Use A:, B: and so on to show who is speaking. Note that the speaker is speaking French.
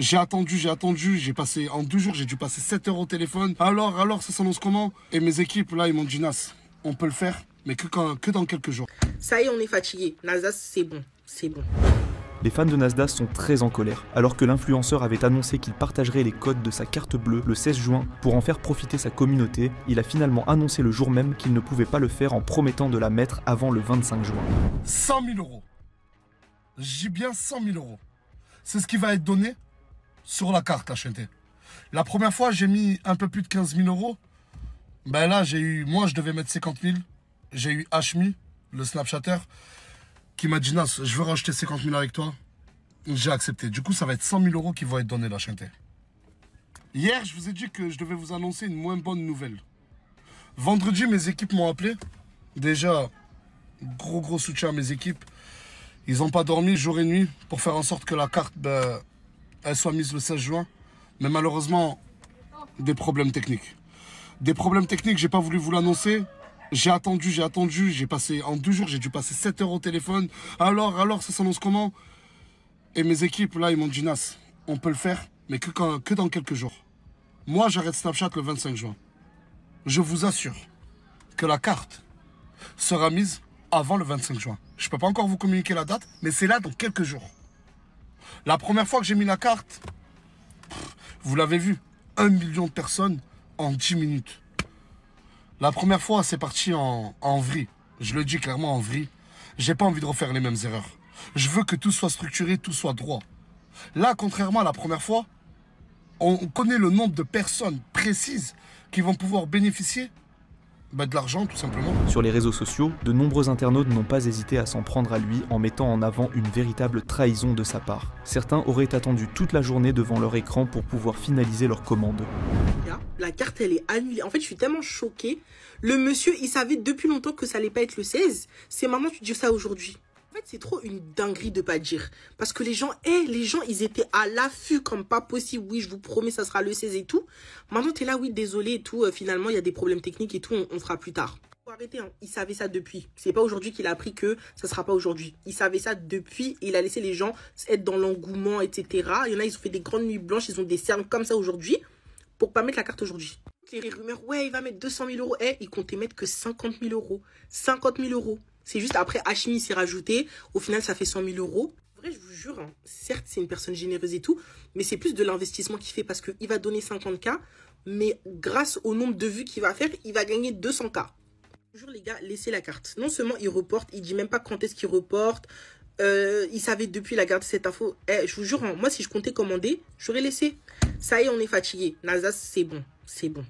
A: J'ai attendu, j'ai attendu, j'ai passé en deux jours, j'ai dû passer 7 heures au téléphone. Alors, alors, ça s'annonce comment Et mes équipes, là, ils m'ont dit, Nas, on peut le faire, mais que, que dans quelques jours. Ça y est, on est fatigué. Nasdaq, c'est bon, c'est bon.
B: Les fans de Nasdaq sont très en colère, alors que l'influenceur avait annoncé qu'il partagerait les codes de sa carte bleue le 16 juin pour en faire profiter sa communauté, il a finalement annoncé le jour même qu'il ne pouvait pas le faire en promettant de la mettre avant le 25 juin.
A: 100 000 euros. J'ai bien 100 000 euros. C'est ce qui va être donné sur la carte HNT. La première fois, j'ai mis un peu plus de 15 000 euros. Ben là, j'ai eu, moi, je devais mettre 50 000. J'ai eu Hmi, le Snapchatter, qui m'a dit je veux racheter 50 000 avec toi. J'ai accepté. Du coup, ça va être 100 000 euros qui vont être donnés la HNT. Hier, je vous ai dit que je devais vous annoncer une moins bonne nouvelle. Vendredi, mes équipes m'ont appelé. Déjà, gros gros soutien à mes équipes. Ils n'ont pas dormi jour et nuit pour faire en sorte que la carte, ben, elle soit mise le 16 juin. Mais malheureusement, des problèmes techniques. Des problèmes techniques, j'ai pas voulu vous l'annoncer. J'ai attendu, j'ai attendu, j'ai passé, en deux jours, j'ai dû passer 7 heures au téléphone. Alors, alors, ça s'annonce comment Et mes équipes, là, ils m'ont dit, Nas, on peut le faire, mais que, que dans quelques jours. Moi, j'arrête Snapchat le 25 juin. Je vous assure que la carte sera mise avant le 25 juin. Je ne peux pas encore vous communiquer la date, mais c'est là dans quelques jours. La première fois que j'ai mis la carte, vous l'avez vu, 1 million de personnes en 10 minutes. La première fois, c'est parti en, en vrille. Je le dis clairement en vrille. J'ai pas envie de refaire les mêmes erreurs. Je veux que tout soit structuré, tout soit droit. Là, contrairement à la première fois, on connaît le nombre de personnes précises qui vont pouvoir bénéficier bah, de l'argent tout simplement.
B: Sur les réseaux sociaux, de nombreux internautes n'ont pas hésité à s'en prendre à lui en mettant en avant une véritable trahison de sa part. Certains auraient attendu toute la journée devant leur écran pour pouvoir finaliser leur commande.
C: la carte elle est annulée. En fait, je suis tellement choquée. Le monsieur, il savait depuis longtemps que ça allait pas être le 16. C'est maintenant tu dis ça aujourd'hui fait, c'est trop une dinguerie de pas dire. Parce que les gens, et eh, les gens, ils étaient à l'affût comme pas possible. Oui, je vous promets, ça sera le 16 et tout. Maintenant, t'es là, oui, désolé et tout. Euh, finalement, il y a des problèmes techniques et tout. On, fera plus tard. Faut arrêter, hein. il savait ça depuis. C'est pas aujourd'hui qu'il a appris que ça sera pas aujourd'hui. Il savait ça depuis il a laissé les gens être dans l'engouement, etc. Il y en a, ils ont fait des grandes nuits blanches, ils ont des cernes comme ça aujourd'hui pour pas mettre la carte aujourd'hui. Les rumeurs, ouais, il va mettre 200 000 euros. Eh, il comptait mettre que 50 000 euros. 50 000 euros. C'est juste après, Hachimi s'est rajouté. Au final, ça fait 100 000 euros. vrai, je vous jure, hein, certes, c'est une personne généreuse et tout, mais c'est plus de l'investissement qu'il fait parce qu'il va donner 50K, mais grâce au nombre de vues qu'il va faire, il va gagner 200K. Toujours, les gars, laissez la carte. Non seulement il reporte, il dit même pas quand est-ce qu'il reporte. Euh, il savait depuis la garde cette info. Eh, je vous jure, hein, moi, si je comptais commander, j'aurais laissé. Ça y est, on est fatigué. Nazas c'est bon. C'est bon.